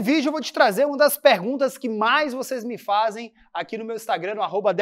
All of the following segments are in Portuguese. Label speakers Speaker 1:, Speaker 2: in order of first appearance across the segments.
Speaker 1: Nesse vídeo eu vou te trazer uma das perguntas que mais vocês me fazem aqui no meu Instagram, no arroba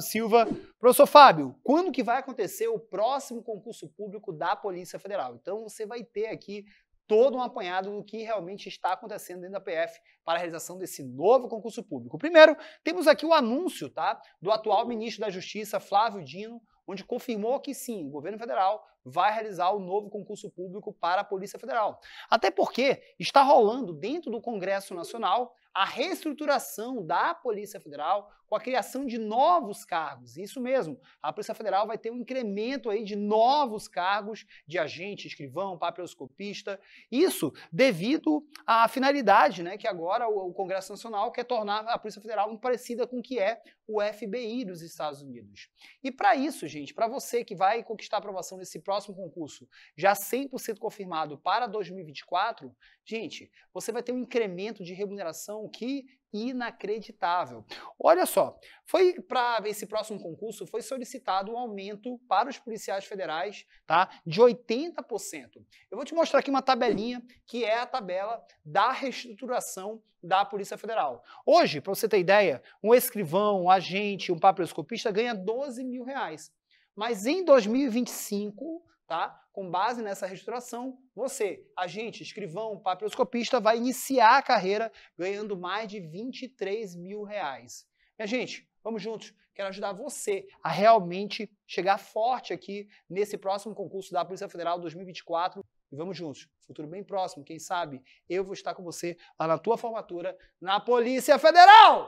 Speaker 1: Silva. Professor Fábio, quando que vai acontecer o próximo concurso público da Polícia Federal? Então você vai ter aqui todo um apanhado do que realmente está acontecendo dentro da PF para a realização desse novo concurso público. Primeiro, temos aqui o anúncio tá, do atual ministro da Justiça, Flávio Dino, onde confirmou que sim, o governo federal vai realizar o um novo concurso público para a Polícia Federal. Até porque está rolando dentro do Congresso Nacional a reestruturação da Polícia Federal com a criação de novos cargos. Isso mesmo, a Polícia Federal vai ter um incremento aí de novos cargos de agente, escrivão, papiloscopista. Isso devido à finalidade, né, que agora o Congresso Nacional quer tornar a Polícia Federal muito parecida com o que é o FBI dos Estados Unidos. E para isso, gente, para você que vai conquistar a aprovação nesse próximo concurso, já 100% confirmado para 2024, gente, você vai ter um incremento de remuneração que inacreditável. Olha só, foi para esse próximo concurso foi solicitado um aumento para os policiais federais, tá? De 80%. Eu vou te mostrar aqui uma tabelinha que é a tabela da reestruturação da Polícia Federal. Hoje, para você ter ideia, um escrivão, um agente, um papiloscopista ganha 12 mil reais. Mas em 2025, tá? com base nessa registração, você, agente, escrivão, papiloscopista, vai iniciar a carreira ganhando mais de 23 mil reais. Minha gente, vamos juntos. Quero ajudar você a realmente chegar forte aqui nesse próximo concurso da Polícia Federal 2024. E vamos juntos. Futuro bem próximo, quem sabe eu vou estar com você lá na tua formatura na Polícia Federal!